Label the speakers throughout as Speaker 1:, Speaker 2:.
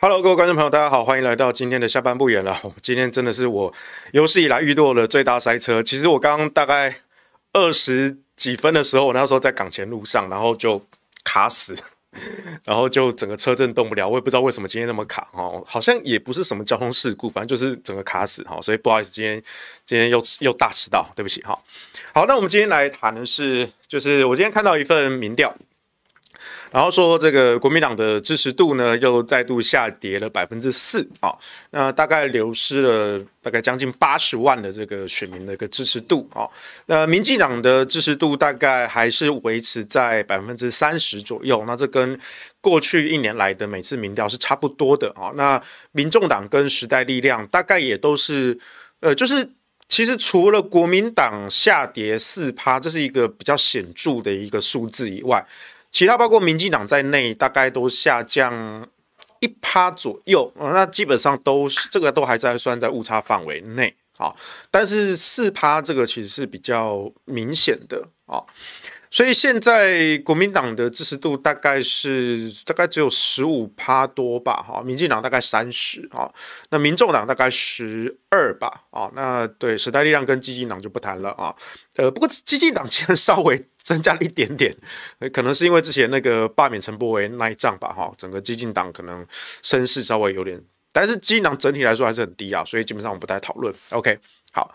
Speaker 1: Hello，各位观众朋友，大家好，欢迎来到今天的下班不远了。今天真的是我有史以来遇到的最大塞车。其实我刚刚大概二十几分的时候，我那时候在港前路上，然后就卡死，然后就整个车震动不了。我也不知道为什么今天那么卡哈，好像也不是什么交通事故，反正就是整个卡死哈。所以不好意思，今天今天又又大迟到，对不起哈。好，那我们今天来谈的是，就是我今天看到一份民调。然后说，这个国民党的支持度呢，又再度下跌了百分之四啊，那大概流失了大概将近八十万的这个选民的一个支持度啊。那民进党的支持度大概还是维持在百分之三十左右，那这跟过去一年来的每次民调是差不多的啊。那民众党跟时代力量大概也都是，呃，就是其实除了国民党下跌四趴，这是一个比较显著的一个数字以外。其他包括民进党在内，大概都下降一趴左右，那基本上都这个都还在算在误差范围内，啊。但是四趴这个其实是比较明显的啊。所以现在国民党的支持度大概是大概只有十五趴多吧，哈，民进党大概三十，哈，那民众党大概十二吧，啊，那对时代力量跟基进党就不谈了啊，呃，不过基进党其实稍微增加了一点点，可能是因为之前那个罢免陈波维那一仗吧，哈，整个基进党可能声势稍微有点，但是基进党整体来说还是很低啊，所以基本上我们不太讨论，OK，好，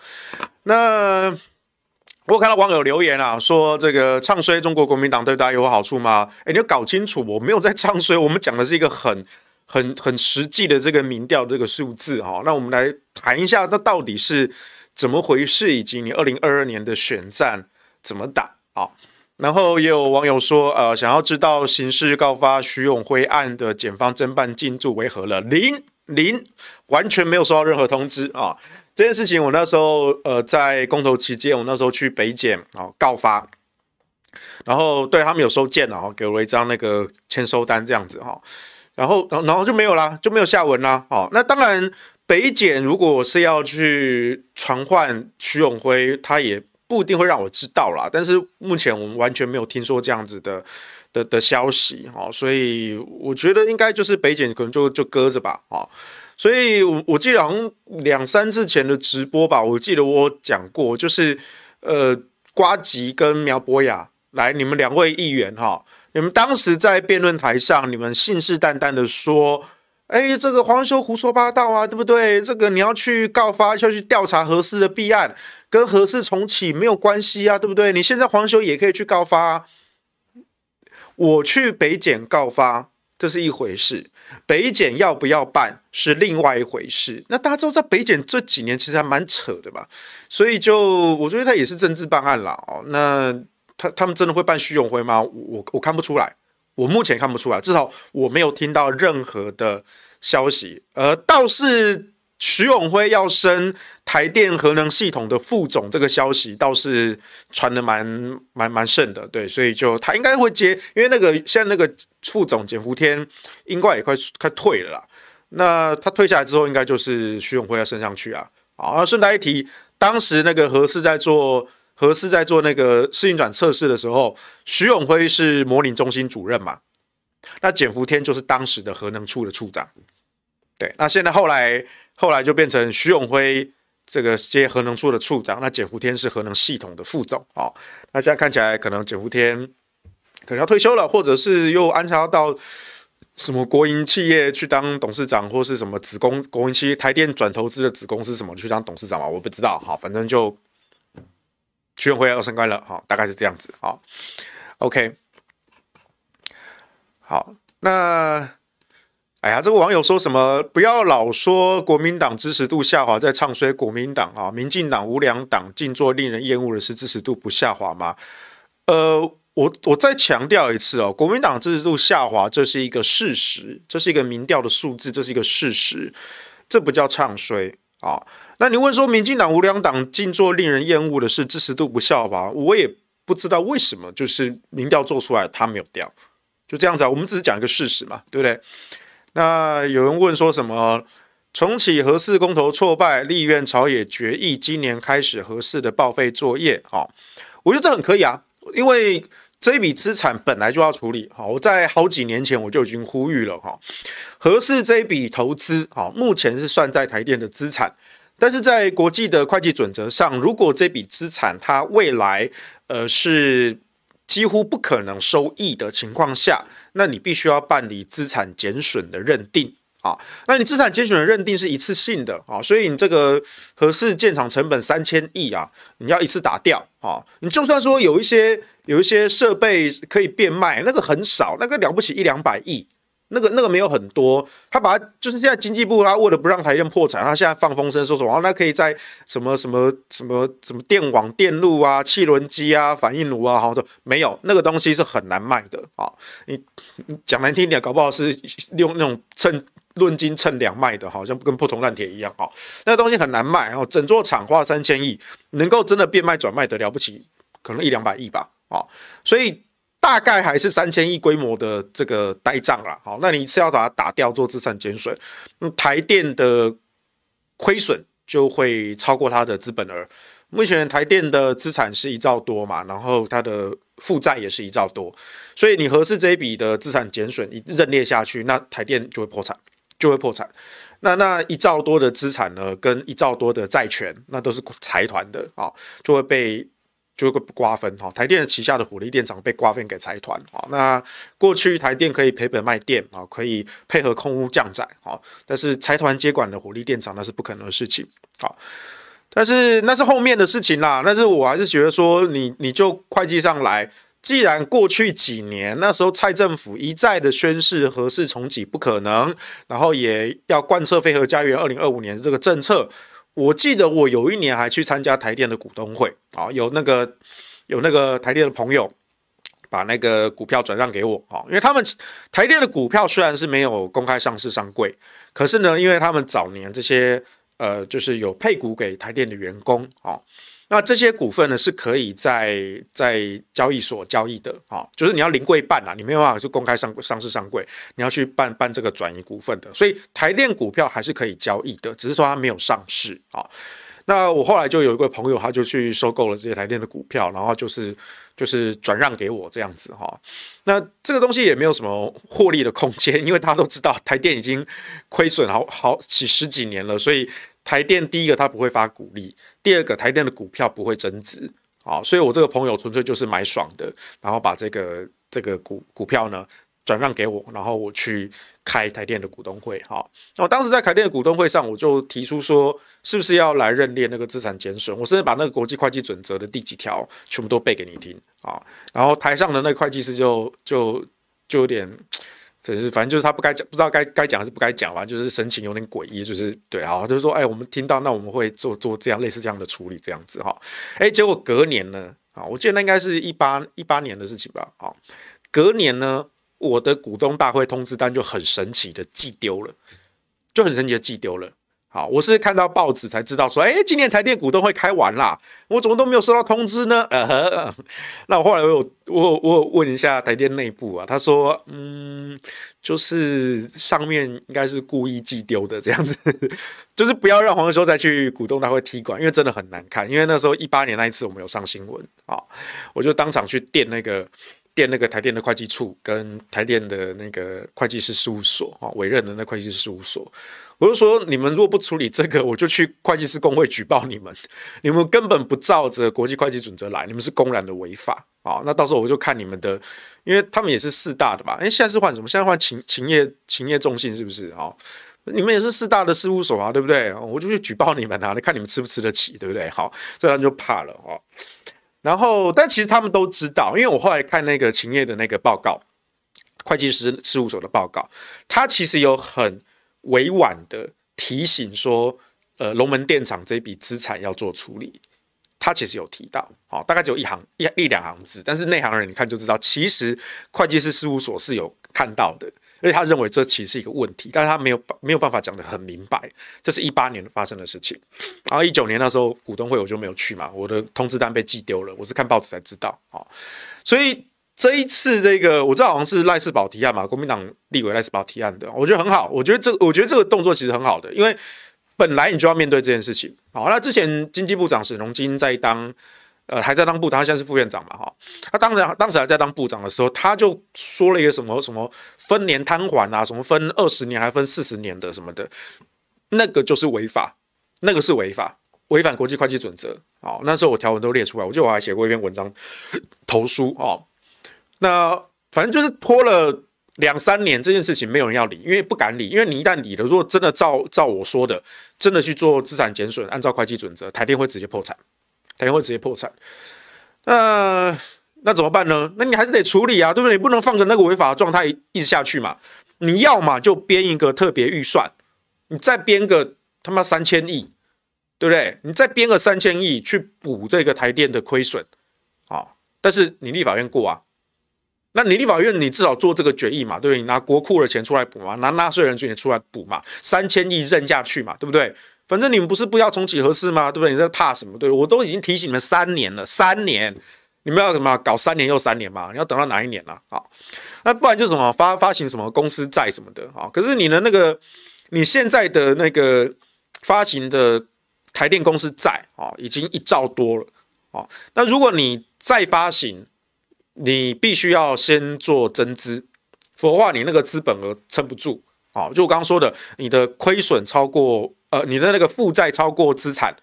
Speaker 1: 那。我看到网友留言啊，说这个唱衰中国国民党对大家有好处吗？哎，你要搞清楚，我没有在唱衰，我们讲的是一个很、很、很实际的这个民调这个数字哦。那我们来谈一下，那到底是怎么回事，以及你二零二二年的选战怎么打啊？然后也有网友说，呃，想要知道刑事告发徐永辉案的检方侦办进度为何了？零零完全没有收到任何通知啊。这件事情，我那时候呃，在公投期间，我那时候去北检啊告发，然后对他们有收件了，然后给我一张那个签收单这样子哈，然后然后然后就没有啦，就没有下文啦哦。那当然，北检如果是要去传唤徐永辉，他也不一定会让我知道啦。但是目前我们完全没有听说这样子的的的消息哈，所以我觉得应该就是北检可能就就搁着吧啊。所以，我我记得好像两三次前的直播吧，我记得我讲过，就是，呃，瓜吉跟苗博雅，来，你们两位议员哈，你们当时在辩论台上，你们信誓旦旦的说，哎，这个黄修胡说八道啊，对不对？这个你要去告发，要去调查合适的弊案，跟合适重启没有关系啊，对不对？你现在黄修也可以去告发，我去北检告发。这是一回事，北检要不要办是另外一回事。那大家知道，在北检这几年其实还蛮扯的吧？所以就我觉得他也是政治办案了哦。那他他们真的会办徐永辉吗？我我看不出来，我目前看不出来，至少我没有听到任何的消息，而倒是。徐永辉要升台电核能系统的副总，这个消息倒是传的蛮蛮蛮盛的，对，所以就他应该会接，因为那个现在那个副总简福天，应该也快快退了，那他退下来之后，应该就是徐永辉要升上去啊，啊，顺带一提，当时那个何氏在做何氏在做那个试运转测试的时候，徐永辉是模拟中心主任嘛，那简福天就是当时的核能处的处长，对，那现在后来。后来就变成徐永辉这个接核能处的处长，那简福天是核能系统的副总啊。那现在看起来，可能简福天可能要退休了，或者是又安插到什么国营企业去当董事长，或是什么子公国营企、台电转投资的子公司什么去当董事长嘛？我不知道。好，反正就徐永辉要升官了。好，大概是这样子啊。OK，好，那。哎呀，这个网友说什么？不要老说国民党支持度下滑，在唱衰国民党啊！民进党无良党静做令人厌恶的事，支持度不下滑吗？呃，我我再强调一次哦，国民党支持度下滑，这是一个事实，这是一个民调的数字，这是一个事实，这不叫唱衰啊！那你问说民进党无良党静做令人厌恶的事，支持度不下滑，我也不知道为什么，就是民调做出来它没有掉，就这样子啊，我们只是讲一个事实嘛，对不对？那有人问说什么重启和适公投挫败，立院朝野决议今年开始和适的报废作业哦，我觉得这很可以啊，因为这笔资产本来就要处理好，我在好几年前我就已经呼吁了哈，和适这笔投资啊，目前是算在台电的资产，但是在国际的会计准则上，如果这笔资产它未来呃是几乎不可能收益的情况下。那你必须要办理资产减损的认定啊，那你资产减损的认定是一次性的啊，所以你这个合适建厂成本三千亿啊，你要一次打掉啊，你就算说有一些有一些设备可以变卖，那个很少，那个了不起一两百亿。那个那个没有很多，他把就是现在经济部他为了不让台电破产，他现在放风声说什么，那可以在什么什么什么什么电网电路啊、汽轮机啊、反应炉啊，好说没有那个东西是很难卖的啊。你讲难听点，搞不好是用那种称论斤称两卖的，好像跟破铜烂铁一样啊。那东西很难卖，然后整座厂花三千亿，能够真的变卖转卖的了不起，可能一两百亿吧啊。所以。大概还是三千亿规模的这个呆账了，好，那你一次要把它打掉做资产减损，那台电的亏损就会超过它的资本额。目前台电的资产是一兆多嘛，然后它的负债也是一兆多，所以你合适这一笔的资产减损一认列下去，那台电就会破产，就会破产。那那一兆多的资产呢，跟一兆多的债权，那都是财团的啊，就会被。就会瓜分哈，台电的旗下的火力电厂被瓜分给财团啊。那过去台电可以赔本卖电啊，可以配合空屋降载啊，但是财团接管的火力电厂那是不可能的事情。好，但是那是后面的事情啦。但是我还是觉得说，你你就会计上来，既然过去几年那时候蔡政府一再的宣示何事重启不可能，然后也要贯彻飞合家园二零二五年这个政策。我记得我有一年还去参加台电的股东会啊，有那个有那个台电的朋友把那个股票转让给我啊，因为他们台电的股票虽然是没有公开上市上柜，可是呢，因为他们早年这些呃就是有配股给台电的员工啊。那这些股份呢，是可以在在交易所交易的啊，就是你要临柜办啦，你没有办法去公开上上市上柜，你要去办办这个转移股份的，所以台电股票还是可以交易的，只是说它没有上市啊。那我后来就有一位朋友，他就去收购了这些台电的股票，然后就是就是转让给我这样子哈。那这个东西也没有什么获利的空间，因为大家都知道台电已经亏损好好几十几年了，所以。台电第一个他不会发股利，第二个台电的股票不会增值啊，所以我这个朋友纯粹就是买爽的，然后把这个这个股股票呢转让给我，然后我去开台电的股东会哈。那我当时在台电的股东会上，我就提出说，是不是要来认列那个资产减损？我甚至把那个国际会计准则的第几条全部都背给你听啊。然后台上的那会计师就就就有点。只是反正就是他不该讲，不知道该该讲还是不该讲完，就是神情有点诡异，就是对啊，就是说哎，我们听到那我们会做做这样类似这样的处理这样子哈，哎，结果隔年呢啊，我记得那应该是一八一八年的事情吧啊，隔年呢，我的股东大会通知单就很神奇的寄丢了，就很神奇的寄丢了。好，我是看到报纸才知道说，哎，今年台电股东会开完啦，我怎么都没有收到通知呢？呃呵，那我后来我我我问一下台电内部啊，他说，嗯，就是上面应该是故意寄丢的这样子，就是不要让黄世修再去股东大会踢馆，因为真的很难看。因为那时候一八年那一次我们有上新闻啊，我就当场去电那个电那个台电的会计处，跟台电的那个会计师事务所啊委任的那会计师事务所。我是说，你们如果不处理这个，我就去会计师工会举报你们。你们根本不照着国际会计准则来，你们是公然的违法啊！那到时候我就看你们的，因为他们也是四大的吧？哎，现在是换什么？现在换秦秦业秦业重信是不是啊？你们也是四大的事务所啊，对不对？我就去举报你们啊！你看你们吃不吃得起，对不对？好，这样就怕了哦。然后，但其实他们都知道，因为我后来看那个秦业的那个报告，会计师事务所的报告，他其实有很。委婉的提醒说，呃，龙门电厂这笔资产要做处理。他其实有提到，好，大概只有一行一、一两行字，但是内行人你看就知道，其实会计师事务所是有看到的，而且他认为这其实是一个问题，但是他没有、没有办法讲得很明白。这是一八年发生的事情，然后一九年那时候股东会我就没有去嘛，我的通知单被寄丢了，我是看报纸才知道，好，所以。这一次，这个我知道好像是赖世宝提案嘛，国民党立委赖世宝提案的，我觉得很好。我觉得这，我觉得这个动作其实很好的，因为本来你就要面对这件事情。好，那之前经济部长沈荣金在当，呃，还在当部，他现在是副院长嘛，哈。他当然，当时还在当部长的时候，他就说了一个什么什么分年摊还啊，什么分二十年还分四十年的什么的，那个就是违法，那个是违法，违反国际会计准则。好，那时候我条文都列出来，我就还写过一篇文章，投书哦，那反正就是拖了两三年，这件事情没有人要理，因为不敢理，因为你一旦理了，如果真的照照我说的，真的去做资产减损，按照会计准则，台电会直接破产，台电会直接破产。那那怎么办呢？那你还是得处理啊，对不对？你不能放着那个违法的状态一直下去嘛？你要嘛就编一个特别预算，你再编个他妈三千亿，对不对？你再编个三千亿去补这个台电的亏损，啊。但是你立法院过啊。那你立法院，你至少做这个决议嘛，对不对？你拿国库的钱出来补嘛，拿纳税人钱出来补嘛，三千亿认下去嘛，对不对？反正你们不是不要重启合适吗？对不对？你在怕什么？对我都已经提醒你们三年了，三年，你们要什么搞三年又三年嘛？你要等到哪一年呢？啊，那不然就什么发发行什么公司债什么的啊？可是你的那个你现在的那个发行的台电公司债啊，已经一兆多了啊。那如果你再发行，你必须要先做增资，否则话你那个资本额撑不住啊。就我刚刚说的，你的亏损超过呃，你的那个负债超过资产，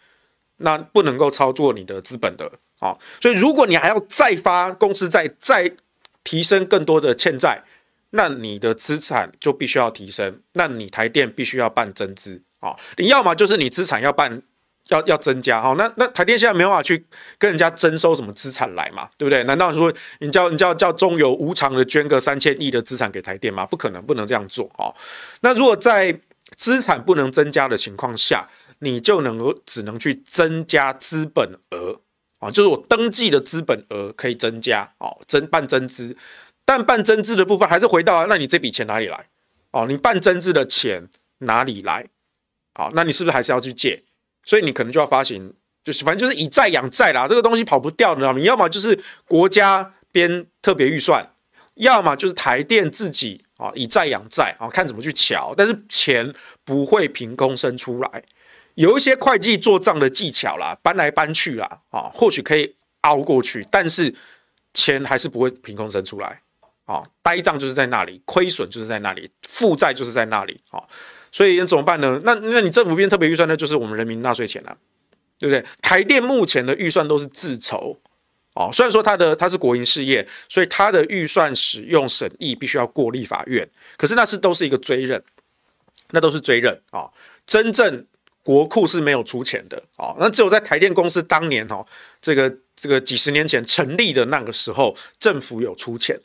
Speaker 1: 那不能够操作你的资本的啊。所以如果你还要再发公司，再再提升更多的欠债，那你的资产就必须要提升，那你台电必须要办增资啊。你要么就是你资产要办。要要增加哈，那那台电现在没办法去跟人家征收什么资产来嘛，对不对？难道说你叫你叫叫中油无偿的捐个三千亿的资产给台电吗？不可能，不能这样做哦。那如果在资产不能增加的情况下，你就能够只能去增加资本额啊，就是我登记的资本额可以增加哦，增办增资，但办增资的部分还是回到，那你这笔钱哪里来哦？你办增资的钱哪里来？好，那你是不是还是要去借？所以你可能就要发行，就是反正就是以债养债啦，这个东西跑不掉的，知道吗？要么就是国家编特别预算，要么就是台电自己啊，以债养债啊，看怎么去瞧，但是钱不会凭空生出来，有一些会计做账的技巧啦，搬来搬去啦，啊，或许可以熬过去，但是钱还是不会凭空生出来啊，呆账就是在那里，亏损就是在那里，负债就是在那里啊。所以怎么办呢？那那你政府编特别预算那就是我们人民纳税钱了，对不对？台电目前的预算都是自筹，哦，虽然说它的它是国营事业，所以它的预算使用审议必须要过立法院，可是那是都是一个追认，那都是追认啊，真正国库是没有出钱的啊。那只有在台电公司当年哦，这个这个几十年前成立的那个时候，政府有出钱，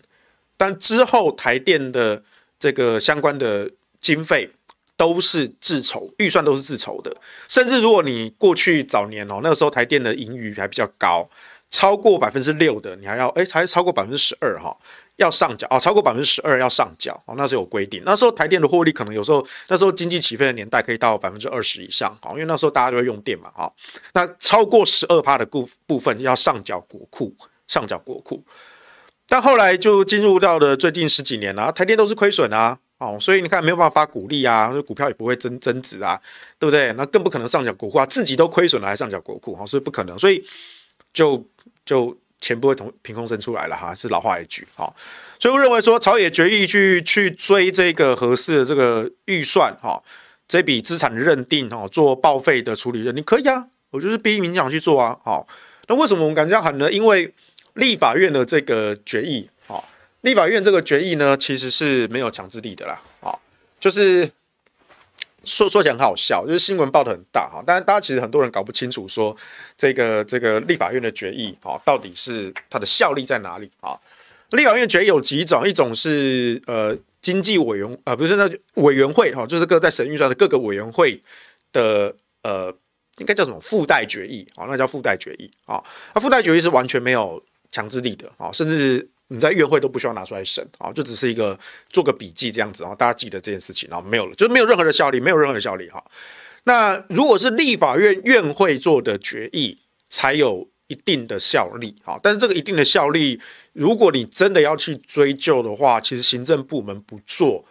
Speaker 1: 但之后台电的这个相关的经费。都是自筹预算，都是自筹的。甚至如果你过去早年哦，那个时候台电的盈余还比较高，超过百分之六的，你还要哎，还超过百分之十二哈，要上缴啊，超过百分之十二要上缴哦，那是有规定。那时候台电的获利可能有时候，那时候经济起飞的年代可以到百分之二十以上哦，因为那时候大家都会用电嘛啊。那超过十二趴的部部分要上缴国库，上缴国库。但后来就进入到了最近十几年啦，台电都是亏损啊。哦，所以你看没有办法发鼓励啊，股票也不会增增值啊，对不对？那更不可能上缴国库啊，自己都亏损了还上缴国库，哦，所以不可能，所以就就钱不会同凭空生出来了哈，是老话一句，好，所以我认为说朝野决议去去追这个合适的这个预算哈，这笔资产的认定哈，做报废的处理，你可以啊，我就是逼民想去做啊，好，那为什么我们敢这样喊呢？因为立法院的这个决议。立法院这个决议呢，其实是没有强制力的啦。啊，就是说说起来很好笑，就是新闻报的很大哈，但是大家其实很多人搞不清楚，说这个这个立法院的决议啊，到底是它的效力在哪里啊？立法院决议有几种，一种是呃经济委员啊，不是那委员会哈，就是各在审预算的各个委员会的呃，应该叫什么附带决议啊？那叫附带决议啊。那附带决议是完全没有强制力的啊，甚至。你在院会都不需要拿出来审啊，就只是一个做个笔记这样子啊，大家记得这件事情后没有了，就是没有任何的效力，没有任何的效力哈。那如果是立法院院会做的决议，才有一定的效力啊。但是这个一定的效力，如果你真的要去追究的话，其实行政部门不做，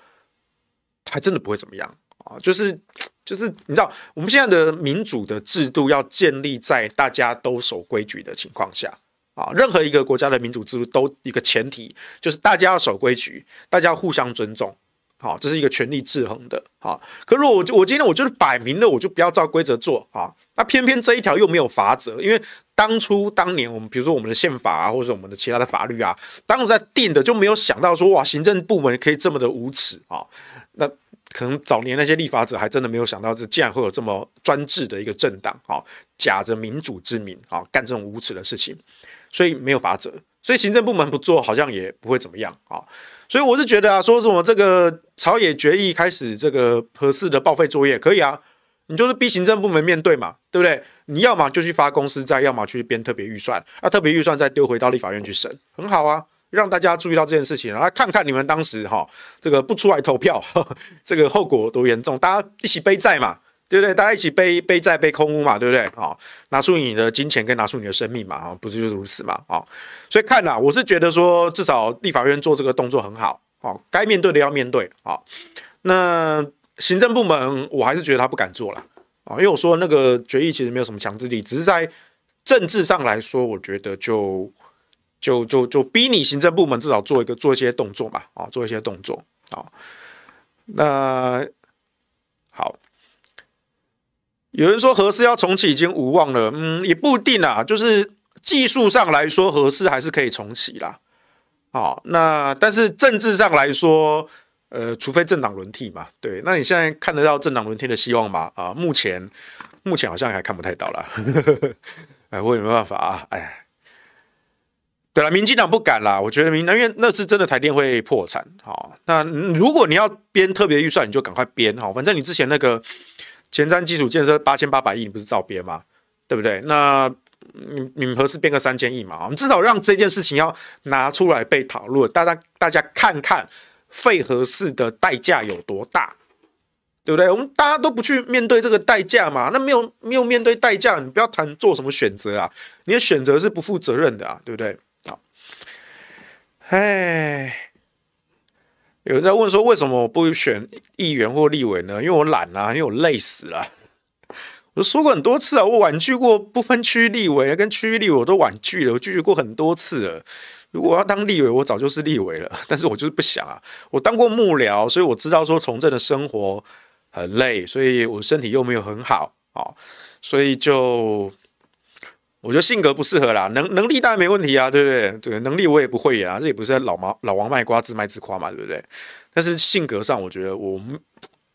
Speaker 1: 还真的不会怎么样啊。就是就是你知道，我们现在的民主的制度要建立在大家都守规矩的情况下。啊，任何一个国家的民主制度都一个前提，就是大家要守规矩，大家要互相尊重。好，这是一个权力制衡的。好，可如果我我今天我就是摆明了，我就不要照规则做啊。那偏偏这一条又没有法则，因为当初当年我们比如说我们的宪法啊，或者我们的其他的法律啊，当时在定的就没有想到说哇，行政部门可以这么的无耻啊。那可能早年那些立法者还真的没有想到，这竟然会有这么专制的一个政党，好，假着民主之名，好干这种无耻的事情。所以没有法则，所以行政部门不做好像也不会怎么样啊。所以我是觉得啊，说什么这个朝野决议开始这个合适的报废作业可以啊，你就是逼行政部门面对嘛，对不对？你要么就去发公司债，要么去编特别预算啊，特别预算再丢回到立法院去审，很好啊，让大家注意到这件事情，然后看看你们当时哈这个不出来投票，这个后果多严重，大家一起背债嘛。对不对？大家一起背背债、背空屋嘛，对不对？好，拿出你的金钱跟拿出你的生命嘛，啊，不是就如此嘛？啊，所以看啦，我是觉得说，至少立法院做这个动作很好，哦，该面对的要面对，啊，那行政部门我还是觉得他不敢做了，啊，因为我说那个决议其实没有什么强制力，只是在政治上来说，我觉得就就就就逼你行政部门至少做一个做一些动作嘛，啊，做一些动作，啊，那。有人说何四要重启已经无望了，嗯，也不一定啊，就是技术上来说，何四还是可以重启啦。好，那但是政治上来说，呃，除非政党轮替嘛。对，那你现在看得到政党轮替的希望吗？啊，目前目前好像还看不太到了。哎，我也没办法啊。哎，对了，民进党不敢啦，我觉得民，因为那是真的台电会破产。好，那如果你要编特别预算，你就赶快编好，反正你之前那个。前瞻基础建设八千八百亿，你不是照边吗？对不对？那闽闽合是变个三千亿嘛？我们至少让这件事情要拿出来被讨论，大家大家看看废合适的代价有多大，对不对？我们大家都不去面对这个代价嘛？那没有没有面对代价，你不要谈做什么选择啊！你的选择是不负责任的啊，对不对？好，哎。有人在问说，为什么不选议员或立委呢？因为我懒啊，因为我累死了。我说过很多次啊，我婉拒过不分区立委跟区域立委，我都婉拒了。我拒绝过很多次了。如果我要当立委，我早就是立委了。但是我就是不想啊。我当过幕僚，所以我知道说从政的生活很累，所以我身体又没有很好啊，所以就。我觉得性格不适合啦，能能力当然没问题啊，对不对？对能力我也不会演啊，这也不是老毛老王卖瓜自卖自夸嘛，对不对？但是性格上，我觉得我，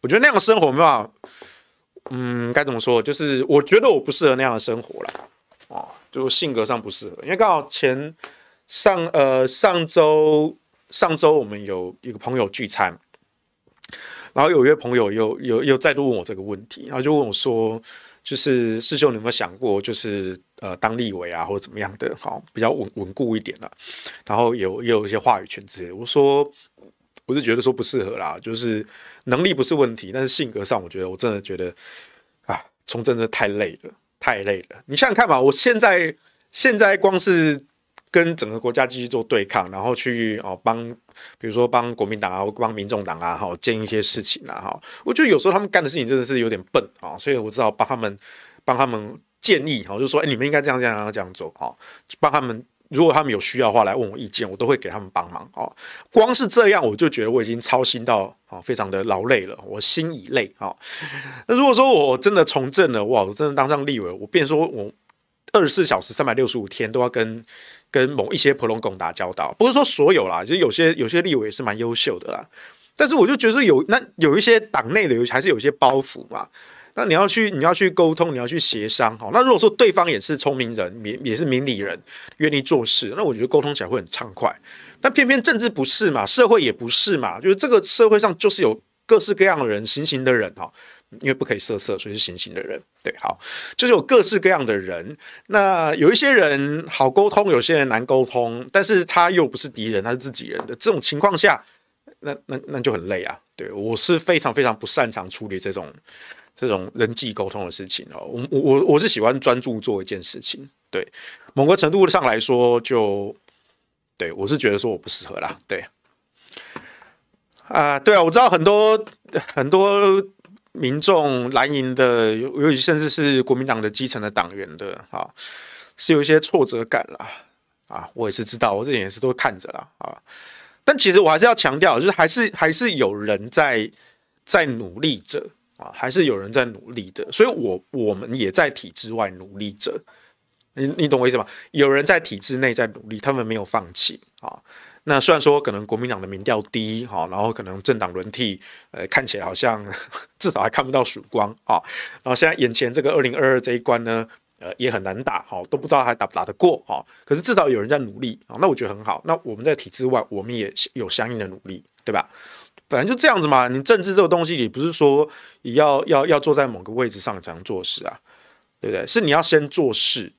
Speaker 1: 我觉得那样的生活没办法，嗯，该怎么说？就是我觉得我不适合那样的生活了，哦，就性格上不适合，因为刚好前上呃上周上周我们有一个朋友聚餐，然后有一位朋友又又又再度问我这个问题，然后就问我说。就是师兄，你有没有想过，就是呃当立委啊，或者怎么样的，好比较稳稳固一点了，然后有也有一些话语权之类的。我说，我是觉得说不适合啦，就是能力不是问题，但是性格上，我觉得我真的觉得，啊，从政的太累了，太累了。你想想看吧，我现在现在光是。跟整个国家继续做对抗，然后去哦帮，比如说帮国民党啊，帮民众党啊，哈，建一些事情啊，哈，我觉得有时候他们干的事情真的是有点笨啊，所以我知道帮他们，帮他们建议，哈，就说，哎，你们应该这样这样这样做，哈，帮他们，如果他们有需要的话来问我意见，我都会给他们帮忙，啊，光是这样我就觉得我已经操心到啊，非常的劳累了，我心已累，啊，那如果说我真的从政了，哇，我真的当上立委，我变说，我二十四小时三百六十五天都要跟。跟某一些普通工打交道，不是说所有啦，就有些有些立委也是蛮优秀的啦。但是我就觉得有那有一些党内的，有还是有一些包袱嘛。那你要去你要去沟通，你要去协商哈。那如果说对方也是聪明人，也也是明理人，愿意做事，那我觉得沟通起来会很畅快。但偏偏政治不是嘛，社会也不是嘛，就是这个社会上就是有各式各样的人，形形的人哈。因为不可以色色，所以是行刑的人。对，好，就是有各式各样的人。那有一些人好沟通，有些人难沟通。但是他又不是敌人，他是自己人的这种情况下，那那那就很累啊。对我是非常非常不擅长处理这种这种人际沟通的事情哦。我我我我是喜欢专注做一件事情。对，某个程度上来说，就对我是觉得说我不适合啦。对，啊，对啊，我知道很多很多。民众蓝营的尤尤其甚至是国民党的基层的党员的啊，是有一些挫折感啦。啊，我也是知道，我这边也是都看着了啊。但其实我还是要强调，就是还是还是有人在在努力着啊，还是有人在努力的，所以，我我们也在体制外努力着。你你懂我意思吗？有人在体制内在努力，他们没有放弃啊。那虽然说可能国民党的民调低哈，然后可能政党轮替，呃，看起来好像 至少还看不到曙光啊。然后现在眼前这个二零二二这一关呢，呃，也很难打，哈，都不知道还打不打得过哈。可是至少有人在努力啊，那我觉得很好。那我们在体制外，我们也有相应的努力，对吧？本来就这样子嘛。你政治这个东西，你不是说要要要坐在某个位置上才能做事啊，对不对？是你要先做事，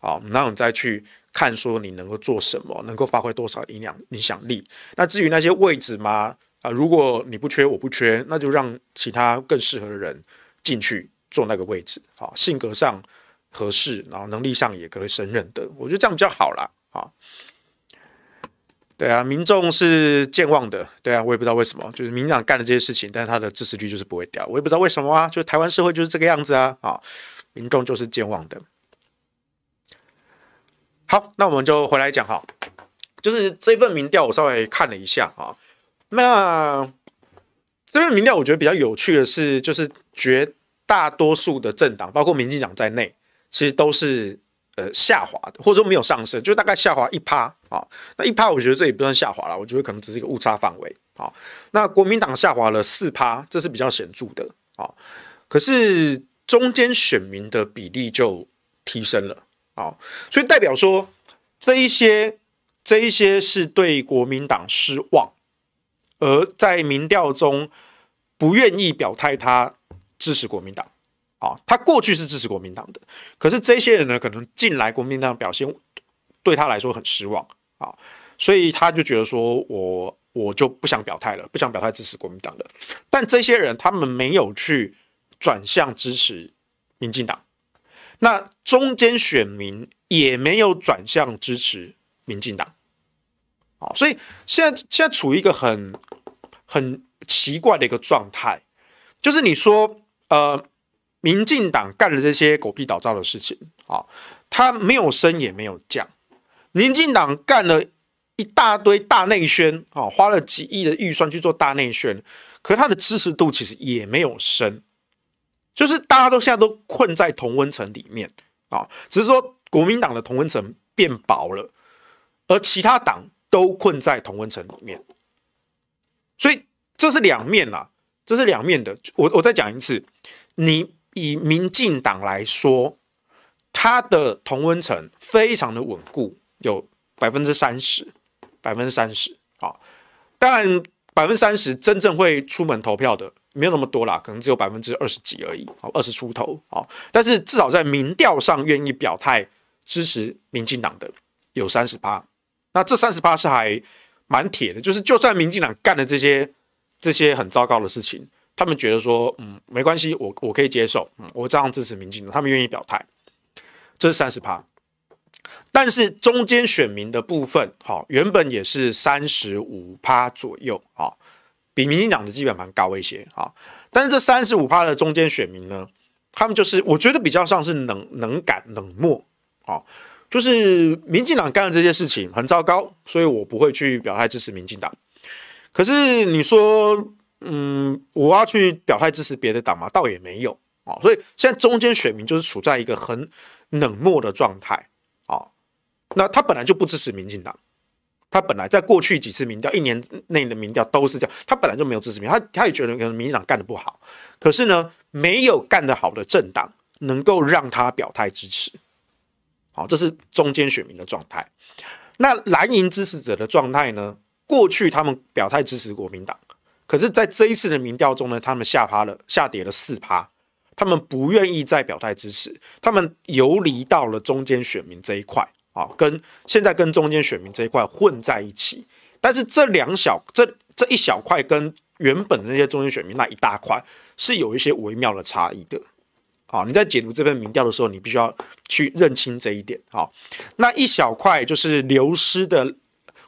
Speaker 1: 好，然后你再去。看说你能够做什么，能够发挥多少影响影响力。那至于那些位置嘛，啊，如果你不缺，我不缺，那就让其他更适合的人进去坐那个位置啊，性格上合适，然后能力上也可以胜任的，我觉得这样比较好啦啊。对啊，民众是健忘的，对啊，我也不知道为什么，就是民党干的这些事情，但是他的支持率就是不会掉，我也不知道为什么啊，就是台湾社会就是这个样子啊，啊，民众就是健忘的。好，那我们就回来讲哈，就是这份民调我稍微看了一下啊，那这份民调我觉得比较有趣的是，就是绝大多数的政党，包括民进党在内，其实都是呃下滑的，或者说没有上升，就大概下滑一趴啊。那一趴我觉得这也不算下滑了，我觉得可能只是一个误差范围啊。那国民党下滑了四趴，这是比较显著的啊。可是中间选民的比例就提升了。啊，所以代表说这一些这一些是对国民党失望，而在民调中不愿意表态，他支持国民党啊，他过去是支持国民党的，可是这些人呢，可能近来国民党表现对他来说很失望啊，所以他就觉得说我我就不想表态了，不想表态支持国民党了，但这些人他们没有去转向支持民进党。那中间选民也没有转向支持民进党，啊，所以现在现在处于一个很很奇怪的一个状态，就是你说，呃，民进党干了这些狗屁倒灶的事情啊，他没有升也没有降，民进党干了一大堆大内宣啊，花了几亿的预算去做大内宣，可他的支持度其实也没有升。就是大家都现在都困在同温层里面啊，只是说国民党的同温层变薄了，而其他党都困在同温层里面，所以这是两面啦，这是两面的。我我再讲一次，你以民进党来说，它的同温层非常的稳固，有百分之三十，百分之三十啊，但。百分之三十真正会出门投票的没有那么多啦，可能只有百分之二十几而已，二十出头。好，但是至少在民调上愿意表态支持民进党的有三十趴，那这三十趴是还蛮铁的，就是就算民进党干了这些这些很糟糕的事情，他们觉得说，嗯，没关系，我我可以接受，嗯，我照样支持民进党，他们愿意表态，这是三十趴。但是中间选民的部分，好，原本也是三十五趴左右，哦，比民进党的基本盘高一些，哦。但是这三十五趴的中间选民呢，他们就是我觉得比较像是冷冷感冷漠，哦，就是民进党干的这些事情很糟糕，所以我不会去表态支持民进党。可是你说，嗯，我要去表态支持别的党嘛，倒也没有，哦。所以现在中间选民就是处在一个很冷漠的状态。那他本来就不支持民进党，他本来在过去几次民调一年内的民调都是这样，他本来就没有支持民，他他也觉得民进党干的不好，可是呢，没有干得好的政党能够让他表态支持，好，这是中间选民的状态。那蓝营支持者的状态呢？过去他们表态支持国民党，可是在这一次的民调中呢，他们下趴了，下跌了四趴，他们不愿意再表态支持，他们游离到了中间选民这一块。啊，跟现在跟中间选民这一块混在一起，但是这两小这这一小块跟原本那些中间选民那一大块是有一些微妙的差异的。好，你在解读这份民调的时候，你必须要去认清这一点。好，那一小块就是流失的，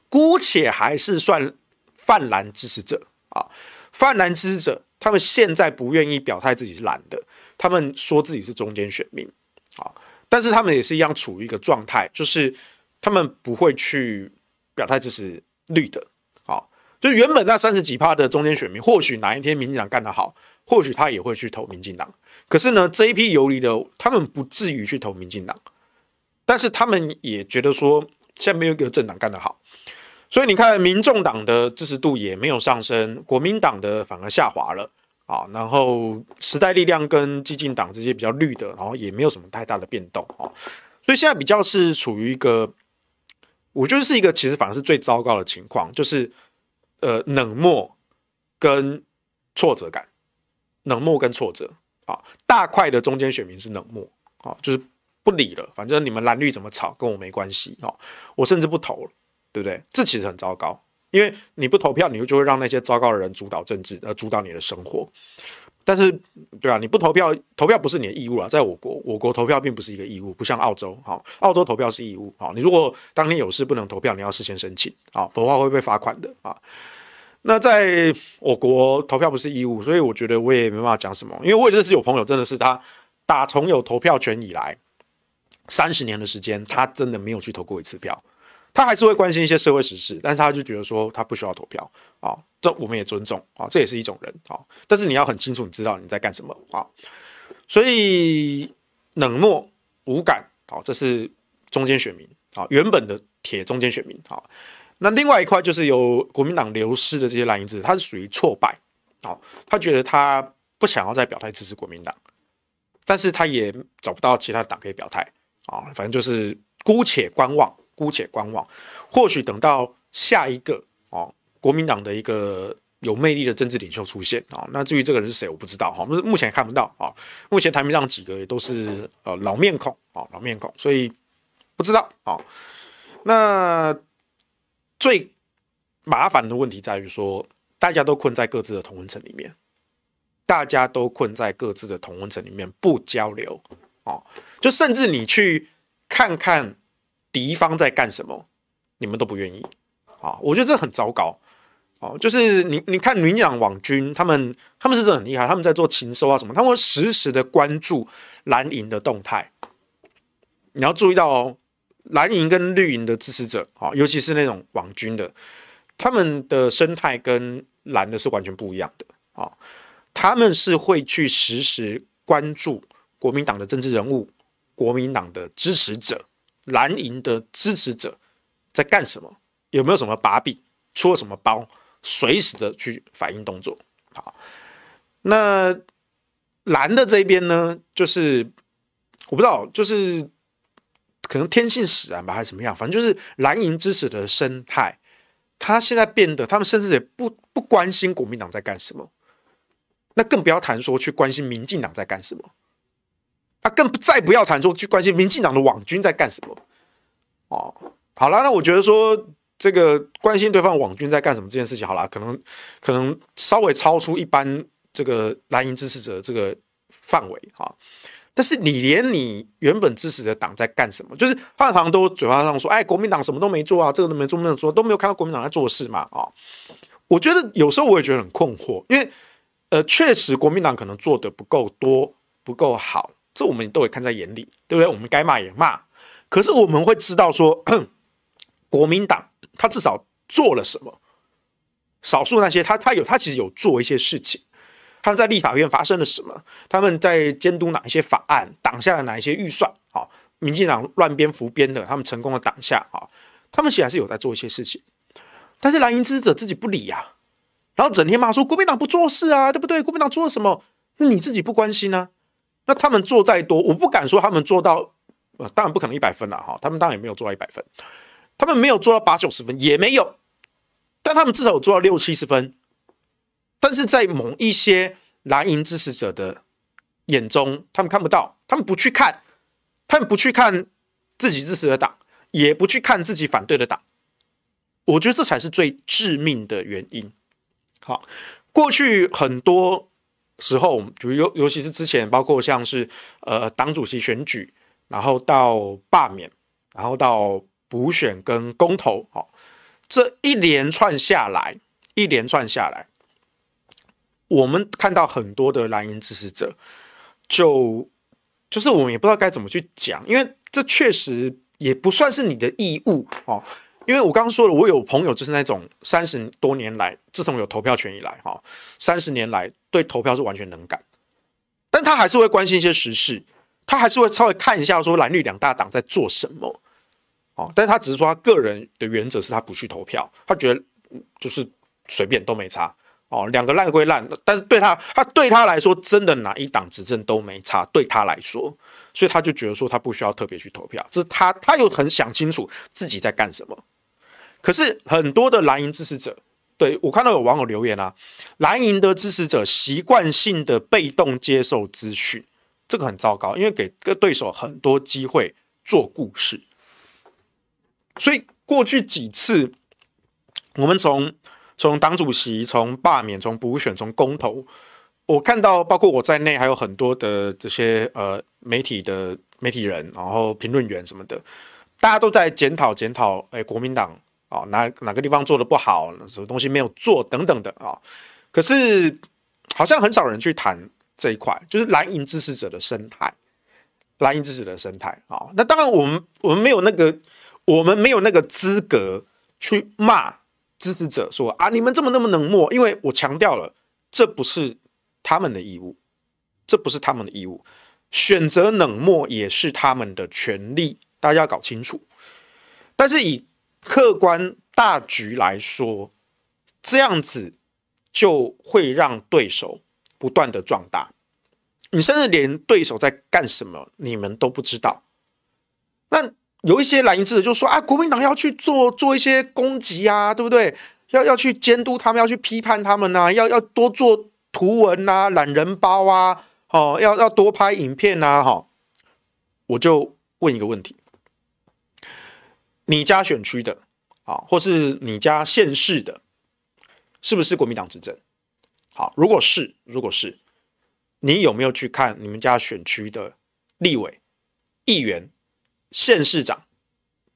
Speaker 1: 姑且还是算泛蓝支持者。啊，泛蓝支持者他们现在不愿意表态自己是蓝的，他们说自己是中间选民。啊。但是他们也是一样处于一个状态，就是他们不会去表态支持绿的，好，就原本那三十几趴的中间选民，或许哪一天民进党干得好，或许他也会去投民进党。可是呢，这一批游离的，他们不至于去投民进党，但是他们也觉得说，现在没有一个政党干得好，所以你看，民众党的支持度也没有上升，国民党的反而下滑了。啊，然后时代力量跟激进党这些比较绿的，然后也没有什么太大的变动啊，所以现在比较是处于一个，我觉得是一个其实反而是最糟糕的情况，就是呃冷漠跟挫折感，冷漠跟挫折啊，大块的中间选民是冷漠啊，就是不理了，反正你们蓝绿怎么吵跟我没关系啊，我甚至不投了，对不对？这其实很糟糕。因为你不投票，你就会让那些糟糕的人主导政治，呃，主导你的生活。但是，对啊，你不投票，投票不是你的义务啊。在我国，我国投票并不是一个义务，不像澳洲，好，澳洲投票是义务，好，你如果当天有事不能投票，你要事先申请，好，否则会被罚款的啊。那在我国投票不是义务，所以我觉得我也没办法讲什么，因为我也认识有朋友，真的是他打从有投票权以来，三十年的时间，他真的没有去投过一次票。他还是会关心一些社会时事，但是他就觉得说他不需要投票啊，这我们也尊重啊，这也是一种人啊。但是你要很清楚，你知道你在干什么啊。所以冷漠无感，好，这是中间选民啊，原本的铁中间选民啊。那另外一块就是由国民党流失的这些蓝营子，他是属于挫败，好，他觉得他不想要再表态支持国民党，但是他也找不到其他的党可以表态啊，反正就是姑且观望。姑且观望，或许等到下一个哦，国民党的一个有魅力的政治领袖出现啊。那至于这个人是谁，我不知道哈，我们目前看不到啊。目前台面上几个也都是呃老面孔啊，老面孔，所以不知道啊。那最麻烦的问题在于说，大家都困在各自的同温层里面，大家都困在各自的同温层里面不交流哦，就甚至你去看看。敌方在干什么？你们都不愿意啊！我觉得这很糟糕哦。就是你，你看民党网军，他们他们真的很厉害，他们在做情报啊什么，他们实时的关注蓝营的动态。你要注意到哦，蓝营跟绿营的支持者啊，尤其是那种网军的，他们的生态跟蓝的是完全不一样的啊。他们是会去实时关注国民党的政治人物、国民党的支持者。蓝营的支持者在干什么？有没有什么把柄？出了什么包？随时的去反应动作。好，那蓝的这边呢？就是我不知道，就是可能天性使然吧，还是怎么样？反正就是蓝营支持的生态，他现在变得，他们甚至也不不关心国民党在干什么，那更不要谈说去关心民进党在干什么。他更再不要谈说去关心民进党的网军在干什么哦。好了，那我觉得说这个关心对方网军在干什么这件事情，好了，可能可能稍微超出一般这个蓝营支持者这个范围啊。但是你连你原本支持的党在干什么，就是好像都嘴巴上说，哎，国民党什么都没做啊，这个都没做，那个做，都没有看到国民党在做事嘛啊。我觉得有时候我也觉得很困惑，因为呃，确实国民党可能做的不够多，不够好。这我们都会看在眼里，对不对？我们该骂也骂，可是我们会知道说，国民党他至少做了什么？少数那些他他有他其实有做一些事情，他们在立法院发生了什么？他们在监督哪一些法案？挡下了哪一些预算？啊，民进党乱编浮编的，他们成功的挡下啊，他们实还是有在做一些事情，但是蓝营支持者自己不理呀，然后整天骂说国民党不做事啊，对不对？国民党做了什么？那你自己不关心呢？那他们做再多，我不敢说他们做到，当然不可能一百分了哈。他们当然也没有做到一百分，他们没有做到八九十分，也没有，但他们至少做到六七十分。但是在某一些蓝营支持者的眼中，他们看不到，他们不去看，他们不去看自己支持的党，也不去看自己反对的党。我觉得这才是最致命的原因。好，过去很多。时候，尤尤其是之前，包括像是呃党主席选举，然后到罢免，然后到补选跟公投，哦，这一连串下来，一连串下来，我们看到很多的蓝营支持者，就就是我们也不知道该怎么去讲，因为这确实也不算是你的义务哦。因为我刚刚说了，我有朋友就是那种三十多年来，自从有投票权以来，哈，三十年来对投票是完全能感，但他还是会关心一些时事，他还是会稍微看一下说蓝绿两大党在做什么，哦，但是他只是说他个人的原则是他不去投票，他觉得就是随便都没差哦，两个烂归烂，但是对他他对他来说真的哪一党执政都没差，对他来说，所以他就觉得说他不需要特别去投票，这是他他又很想清楚自己在干什么。可是很多的蓝营支持者，对我看到有网友留言啊，蓝营的支持者习惯性的被动接受资讯，这个很糟糕，因为给个对手很多机会做故事。所以过去几次，我们从从党主席、从罢免、从补选、从公投，我看到包括我在内，还有很多的这些呃媒体的媒体人，然后评论员什么的，大家都在检讨检讨，哎，国民党。哦，哪哪个地方做的不好，什么东西没有做，等等的啊。可是好像很少人去谈这一块，就是蓝营支持者的生态，蓝营支持者的生态啊。那当然，我们我们没有那个，我们没有那个资格去骂支持者说啊，你们这么那么冷漠，因为我强调了，这不是他们的义务，这不是他们的义务，选择冷漠也是他们的权利，大家搞清楚。但是以客观大局来说，这样子就会让对手不断的壮大。你甚至连对手在干什么，你们都不知道。那有一些蓝来者就说啊，国民党要去做做一些攻击啊，对不对？要要去监督他们，要去批判他们啊，要要多做图文啊，懒人包啊，哦，要要多拍影片啊，哈。我就问一个问题。你家选区的啊，或是你家县市的，是不是国民党执政？好，如果是，如果是，你有没有去看你们家选区的立委、议员、县市长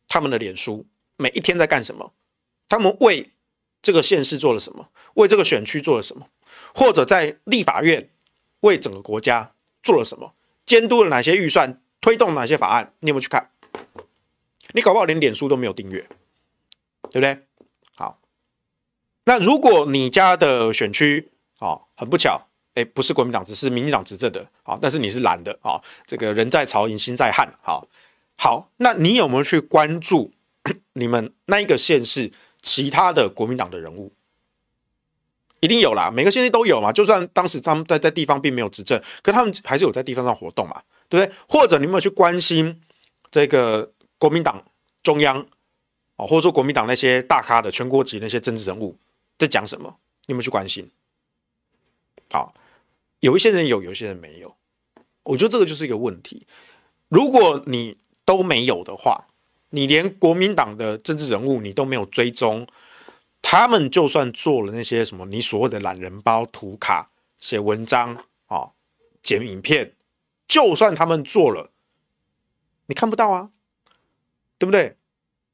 Speaker 1: 他们的脸书，每一天在干什么？他们为这个县市做了什么？为这个选区做了什么？或者在立法院为整个国家做了什么？监督了哪些预算？推动哪些法案？你有没有去看？你搞不好连脸书都没有订阅，对不对？好，那如果你家的选区，哦，很不巧，哎，不是国民党执是民进党执政的，好，但是你是蓝的，啊，这个人在朝，心在汉，啊，好，那你有没有去关注 你们那一个县市其他的国民党的人物？一定有啦，每个县市都有嘛，就算当时他们在在地方并没有执政，可他们还是有在地方上活动嘛，对不对？或者你有没有去关心这个？国民党中央啊，或者说国民党那些大咖的全国级那些政治人物在讲什么，你有没有去关心？好，有一些人有，有些人没有。我觉得这个就是一个问题。如果你都没有的话，你连国民党的政治人物你都没有追踪，他们就算做了那些什么你所谓的懒人包图卡、写文章啊、剪影片，就算他们做了，你看不到啊。对不对？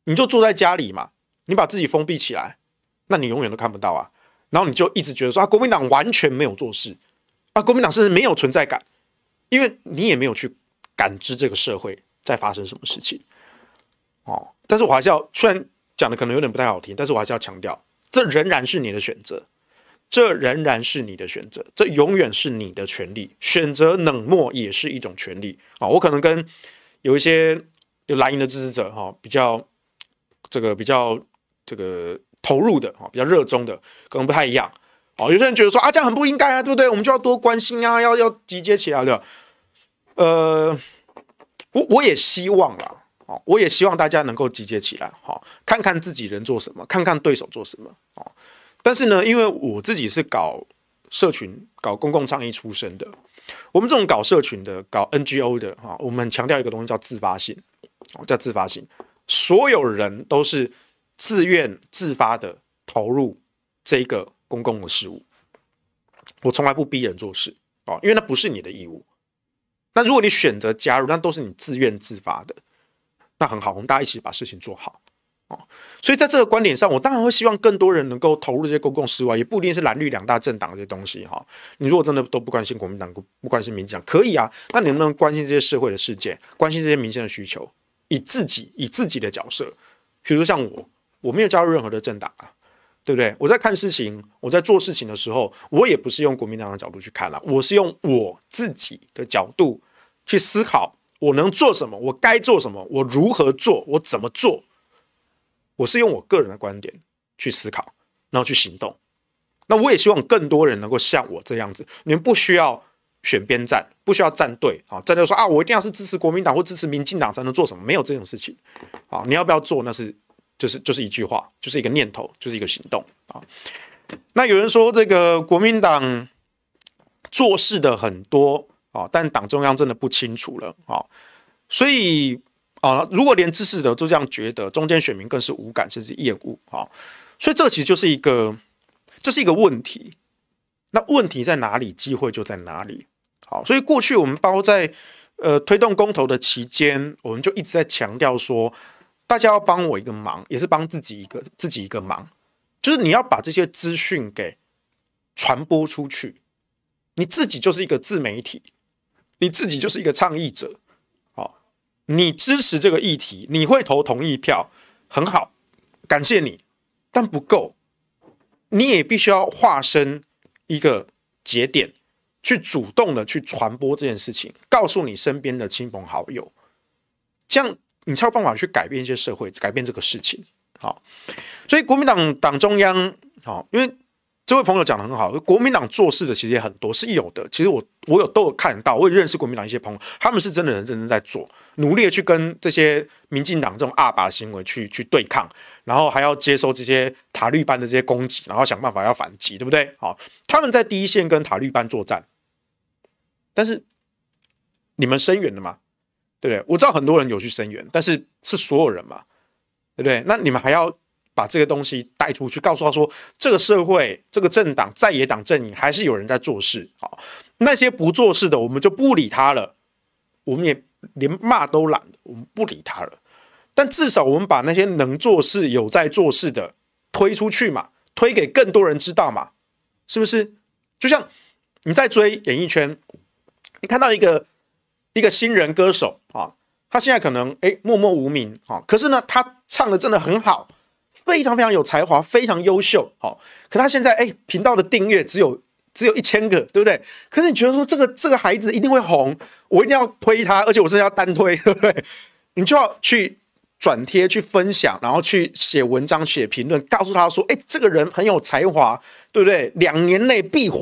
Speaker 1: 你就坐在家里嘛，你把自己封闭起来，那你永远都看不到啊。然后你就一直觉得说啊，国民党完全没有做事啊，国民党甚至没有存在感，因为你也没有去感知这个社会在发生什么事情。哦，但是我还是要，虽然讲的可能有点不太好听，但是我还是要强调，这仍然是你的选择，这仍然是你的选择，这永远是你的权利。选择冷漠也是一种权利啊。我可能跟有一些。有蓝营的支持者哈，比较这个比较这个投入的哈，比较热衷的可能不太一样哦。有些人觉得说啊，这样很不应该啊，对不对？我们就要多关心啊，要要集结起来的。呃，我我也希望啦，哦，我也希望大家能够集结起来，好，看看自己人做什么，看看对手做什么哦。但是呢，因为我自己是搞社群、搞公共倡议出身的，我们这种搞社群的、搞 NGO 的哦，我们很强调一个东西叫自发性。叫自发性，所有人都是自愿自发的投入这一个公共的事务。我从来不逼人做事，哦，因为那不是你的义务。那如果你选择加入，那都是你自愿自发的，那很好，我们大家一起把事情做好，哦。所以在这个观点上，我当然会希望更多人能够投入这些公共事务，也不一定是蓝绿两大政党这些东西，哈。你如果真的都不关心国民党，不不关心民进党，可以啊。那你能不能关心这些社会的事件，关心这些民生的需求？以自己以自己的角色，比如说像我，我没有加入任何的政党啊，对不对？我在看事情，我在做事情的时候，我也不是用国民党的角度去看了，我是用我自己的角度去思考，我能做什么，我该做什么，我如何做，我怎么做，我是用我个人的观点去思考，然后去行动。那我也希望更多人能够像我这样子，你们不需要。选边站不需要站队啊，站队说啊，我一定要是支持国民党或支持民进党才能做什么？没有这种事情啊，你要不要做那是就是就是一句话，就是一个念头，就是一个行动啊。那有人说这个国民党做事的很多啊，但党中央真的不清楚了啊，所以啊，如果连支持者都这样觉得，中间选民更是无感甚至厌恶啊，所以这其实就是一个这是一个问题。那问题在哪里？机会就在哪里。好，所以过去我们包在呃推动公投的期间，我们就一直在强调说，大家要帮我一个忙，也是帮自己一个自己一个忙，就是你要把这些资讯给传播出去。你自己就是一个自媒体，你自己就是一个倡议者。好，你支持这个议题，你会投同意票，很好，感谢你，但不够，你也必须要化身。一个节点，去主动的去传播这件事情，告诉你身边的亲朋好友，这样你才有办法去改变一些社会，改变这个事情。好，所以国民党党中央，好，因为。这位朋友讲的很好，国民党做事的其实也很多，是有的。其实我我有都有看到，我也认识国民党一些朋友，他们是真的很认真在做，努力的去跟这些民进党这种二把行为去去对抗，然后还要接受这些塔绿班的这些攻击，然后想办法要反击，对不对？好，他们在第一线跟塔绿班作战，但是你们声援的嘛，对不对？我知道很多人有去声援，但是是所有人嘛，对不对？那你们还要？把这个东西带出去，告诉他说：这个社会、这个政党、在野党阵营还是有人在做事。好，那些不做事的，我们就不理他了，我们也连骂都懒，我们不理他了。但至少我们把那些能做事、有在做事的推出去嘛，推给更多人知道嘛，是不是？就像你在追演艺圈，你看到一个一个新人歌手啊，他现在可能诶默默无名啊，可是呢，他唱的真的很好。非常非常有才华，非常优秀，好。可他现在哎，频道的订阅只有只有一千个，对不对？可是你觉得说这个这个孩子一定会红，我一定要推他，而且我是要单推，对不对？你就要去转贴、去分享，然后去写文章、写评论，告诉他说，哎，这个人很有才华，对不对？两年内必火，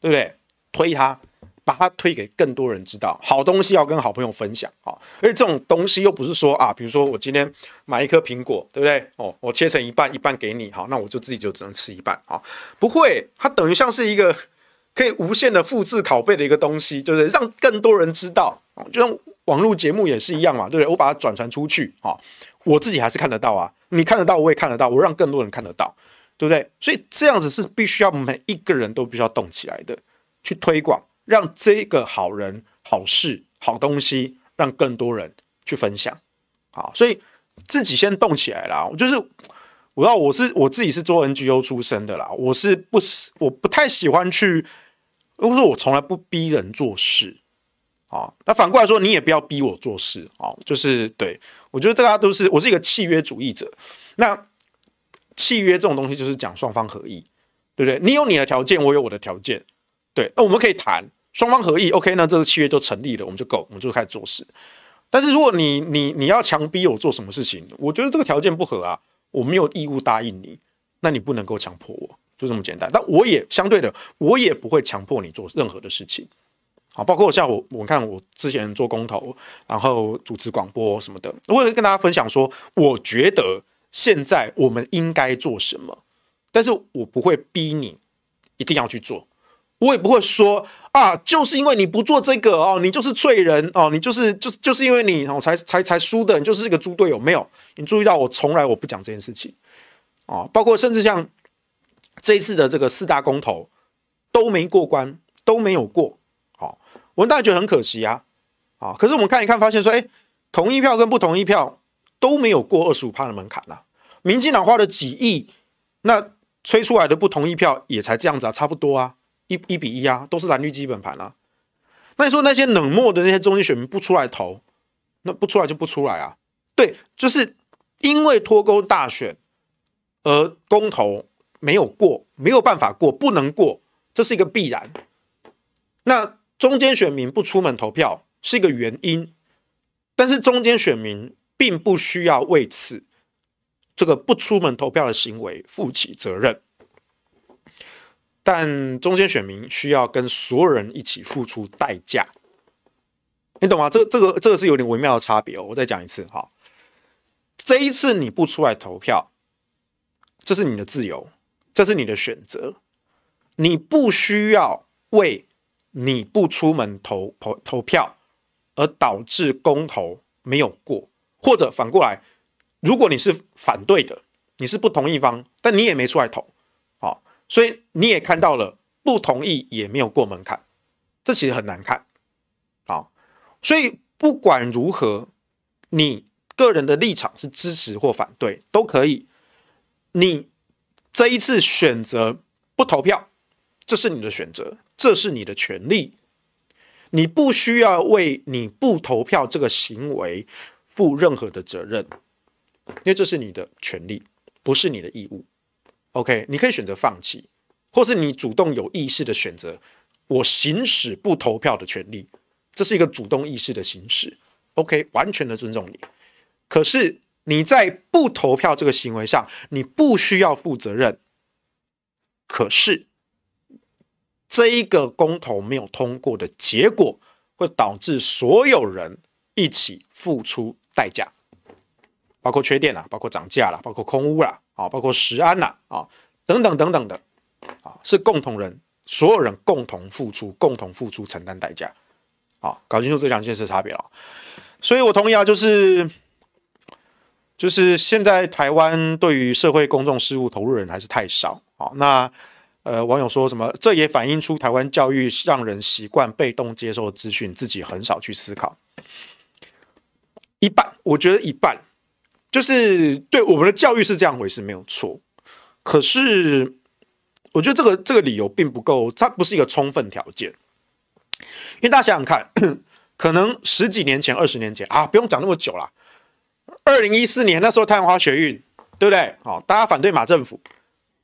Speaker 1: 对不对？推他。把它推给更多人知道，好东西要跟好朋友分享啊。而且这种东西又不是说啊，比如说我今天买一颗苹果，对不对？哦，我切成一半，一半给你，好，那我就自己就只能吃一半啊。不会，它等于像是一个可以无限的复制、拷贝的一个东西，就是让更多人知道。就像网络节目也是一样嘛，对不对？我把它转传出去啊，我自己还是看得到啊，你看得到，我也看得到，我让更多人看得到，对不对？所以这样子是必须要每一个人都必须要动起来的，去推广。让这个好人、好事、好东西让更多人去分享，啊，所以自己先动起来了。就是我知道我是我自己是做 NGO 出身的啦，我是不我不太喜欢去，如果说我从来不逼人做事啊，那反过来说你也不要逼我做事啊，就是对我觉得大家都是我是一个契约主义者。那契约这种东西就是讲双方合意，对不对？你有你的条件，我有我的条件，对，那我们可以谈。双方合意，OK，那这个契约就成立了，我们就够，我们就开始做事。但是如果你你你要强逼我做什么事情，我觉得这个条件不合啊，我没有义务答应你，那你不能够强迫我，就这么简单。但我也相对的，我也不会强迫你做任何的事情。好，包括像我，我看我之前做公投，然后主持广播什么的，我也跟大家分享说，我觉得现在我们应该做什么，但是我不会逼你一定要去做。我也不会说啊，就是因为你不做这个哦，你就是罪人哦，你就是就就是因为你哦才才才输的，你就是一个猪队友，没有？你注意到我从来我不讲这件事情哦，包括甚至像这一次的这个四大公投都没过关，都没有过好，我们大家觉得很可惜啊啊！可是我们看一看发现说，哎，同意票跟不同意票都没有过二十五趴的门槛呐，民进党花了几亿，那吹出来的不同意票也才这样子啊，差不多啊。一一比一啊，都是蓝绿基本盘啊。那你说那些冷漠的那些中间选民不出来投，那不出来就不出来啊。对，就是因为脱钩大选而公投没有过，没有办法过，不能过，这是一个必然。那中间选民不出门投票是一个原因，但是中间选民并不需要为此这个不出门投票的行为负起责任。但中间选民需要跟所有人一起付出代价，你懂吗？这个、这个、这个是有点微妙的差别哦。我再讲一次，哈，这一次你不出来投票，这是你的自由，这是你的选择，你不需要为你不出门投投投票而导致公投没有过，或者反过来，如果你是反对的，你是不同意方，但你也没出来投。所以你也看到了，不同意也没有过门槛，这其实很难看，好，所以不管如何，你个人的立场是支持或反对都可以。你这一次选择不投票，这是你的选择，这是你的权利，你不需要为你不投票这个行为负任何的责任，因为这是你的权利，不是你的义务。OK，你可以选择放弃，或是你主动有意识的选择我行使不投票的权利，这是一个主动意识的行使。OK，完全的尊重你。可是你在不投票这个行为上，你不需要负责任。可是这一个公投没有通过的结果，会导致所有人一起付出代价。包括缺电啦，包括涨价了，包括空屋了啊，包括食安啦啊，等等等等的啊，是共同人，所有人共同付出，共同付出承担代价。啊，搞清楚这两件事差别了。所以我同意啊，就是就是现在台湾对于社会公众事务投入人还是太少啊。那呃，网友说什么，这也反映出台湾教育让人习惯被动接受资讯，自己很少去思考。一半，我觉得一半。就是对我们的教育是这样回事，没有错。可是，我觉得这个这个理由并不够，它不是一个充分条件。因为大家想想看，可能十几年前、二十年前啊，不用讲那么久了。二零一四年那时候，太阳花学运，对不对？好，大家反对马政府，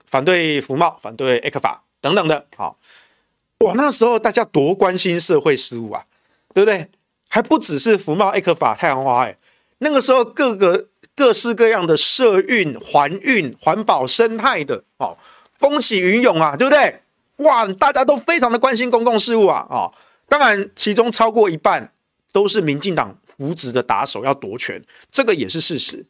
Speaker 1: 反对福茂，反对艾克法等等的。好，哇，那时候大家多关心社会事务啊，对不对？还不只是福茂、艾克法、太阳花，哎，那个时候各个。各式各样的社运、环运、环保、生态的，哦，风起云涌啊，对不对？哇，大家都非常的关心公共事务啊，哦，当然，其中超过一半都是民进党扶植的打手要夺权，这个也是事实。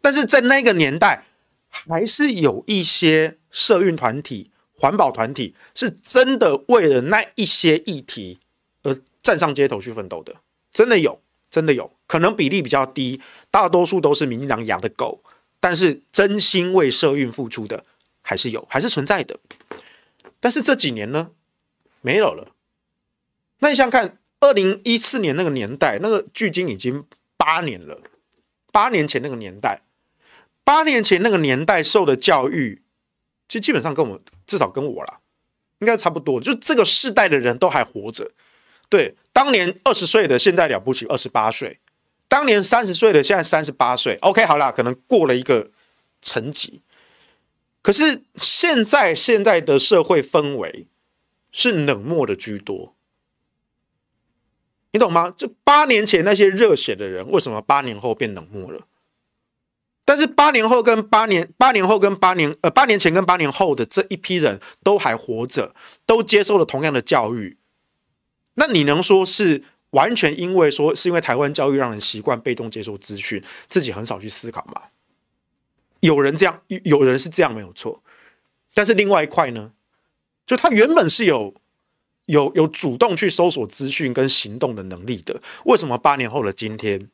Speaker 1: 但是在那个年代，还是有一些社运团体、环保团体，是真的为了那一些议题而站上街头去奋斗的，真的有，真的有。可能比例比较低，大多数都是民进党养的狗，但是真心为社运付出的还是有，还是存在的。但是这几年呢，没有了。那你想看二零一四年那个年代，那个距今已经八年了。八年前那个年代，八年前那个年代受的教育，其实基本上跟我至少跟我啦，应该差不多。就这个世代的人都还活着。对，当年二十岁的现在了不起，二十八岁。当年三十岁的，现在三十八岁。OK，好了，可能过了一个层级。可是现在现在的社会氛围是冷漠的居多，你懂吗？就八年前那些热血的人，为什么八年后变冷漠了？但是八年后跟八年，八年后跟八年，呃，八年前跟八年后的这一批人都还活着，都接受了同样的教育，那你能说是？完全因为说是因为台湾教育让人习惯被动接受资讯，自己很少去思考嘛。有人这样，有人是这样没有错。但是另外一块呢，就他原本是有有有主动去搜索资讯跟行动的能力的。为什么八年后的今天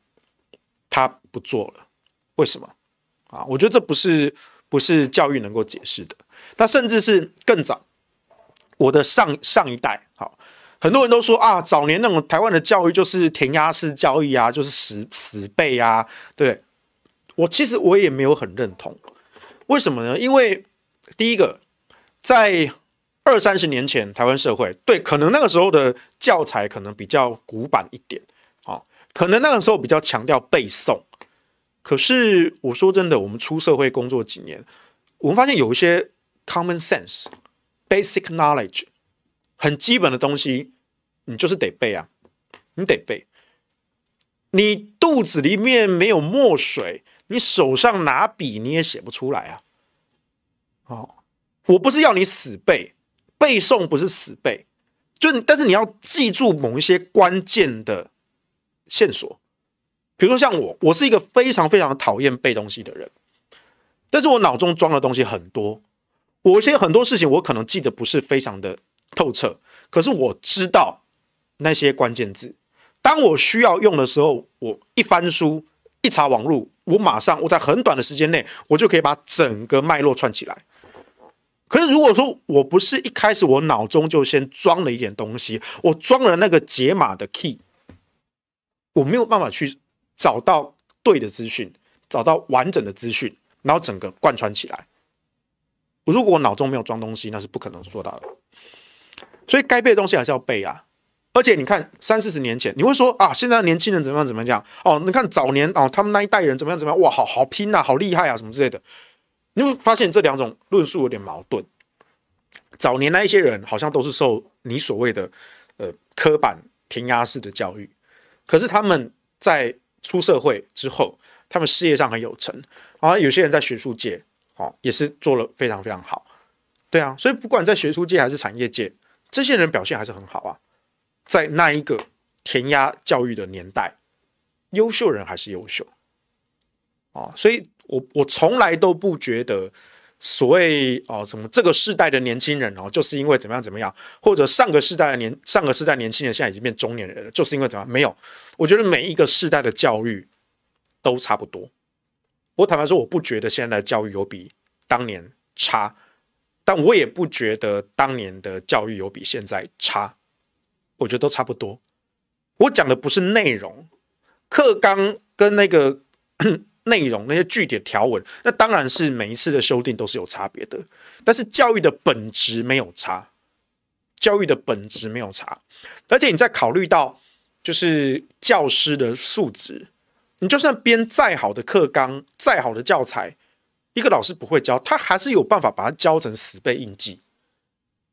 Speaker 1: 他不做了？为什么？啊，我觉得这不是不是教育能够解释的。那甚至是更早，我的上上一代好。很多人都说啊，早年那种台湾的教育就是填鸭式教育啊，就是死死背啊。对我其实我也没有很认同，为什么呢？因为第一个，在二三十年前，台湾社会对可能那个时候的教材可能比较古板一点啊，可能那个时候比较强调背诵。可是我说真的，我们出社会工作几年，我们发现有一些 common sense、basic knowledge。很基本的东西，你就是得背啊，你得背。你肚子里面没有墨水，你手上拿笔你也写不出来啊。哦，我不是要你死背，背诵不是死背，就但是你要记住某一些关键的线索。比如说像我，我是一个非常非常讨厌背东西的人，但是我脑中装的东西很多，我一些很多事情我可能记得不是非常的。透彻，可是我知道那些关键字。当我需要用的时候，我一翻书，一查网络，我马上我在很短的时间内，我就可以把整个脉络串起来。可是如果说我不是一开始我脑中就先装了一点东西，我装了那个解码的 key，我没有办法去找到对的资讯，找到完整的资讯，然后整个贯穿起来。如果我脑中没有装东西，那是不可能做到的。所以该背的东西还是要背啊，而且你看三四十年前，你会说啊，现在年轻人怎么样怎么样哦？你看早年哦，他们那一代人怎么样怎么样哇，好好拼呐，好厉害啊，什么之类的。你会发现这两种论述有点矛盾。早年那一些人好像都是受你所谓的呃刻板填鸭式的教育，可是他们在出社会之后，他们事业上很有成啊，有些人在学术界哦也是做了非常非常好，对啊，所以不管在学术界还是产业界。这些人表现还是很好啊，在那一个填鸭教育的年代，优秀人还是优秀，啊，所以我我从来都不觉得所谓哦什么这个时代的年轻人哦，就是因为怎么样怎么样，或者上个世代的年上个世代年轻人现在已经变中年人了，就是因为怎么样没有，我觉得每一个世代的教育都差不多。我坦白说，我不觉得现在的教育有比当年差。但我也不觉得当年的教育有比现在差，我觉得都差不多。我讲的不是内容，课纲跟那个 内容那些具体条文，那当然是每一次的修订都是有差别的。但是教育的本质没有差，教育的本质没有差。而且你在考虑到就是教师的素质，你就算编再好的课纲，再好的教材。一个老师不会教，他还是有办法把它教成十倍印记。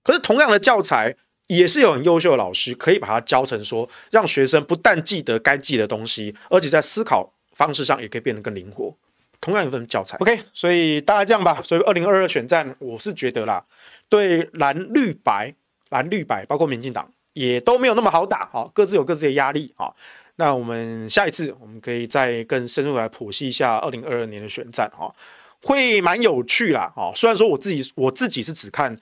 Speaker 1: 可是同样的教材，也是有很优秀的老师可以把它教成，说让学生不但记得该记的东西，而且在思考方式上也可以变得更灵活。同样一份教材，OK，所以大家这样吧。所以二零二二选战，我是觉得啦，对蓝绿白、蓝绿白，包括民进党，也都没有那么好打，好，各自有各自的压力，好。那我们下一次我们可以再更深入来剖析一下二零二二年的选战，哈。会蛮有趣啦，哦，虽然说我自己我自己是只看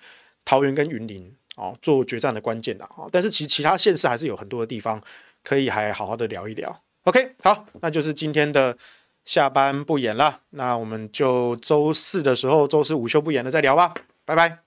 Speaker 1: 桃园跟云林哦做决战的关键的哦，但是其其他县市还是有很多的地方可以还好好的聊一聊。OK，好，那就是今天的下班不演了，那我们就周四的时候，周四午休不演了再聊吧，拜拜。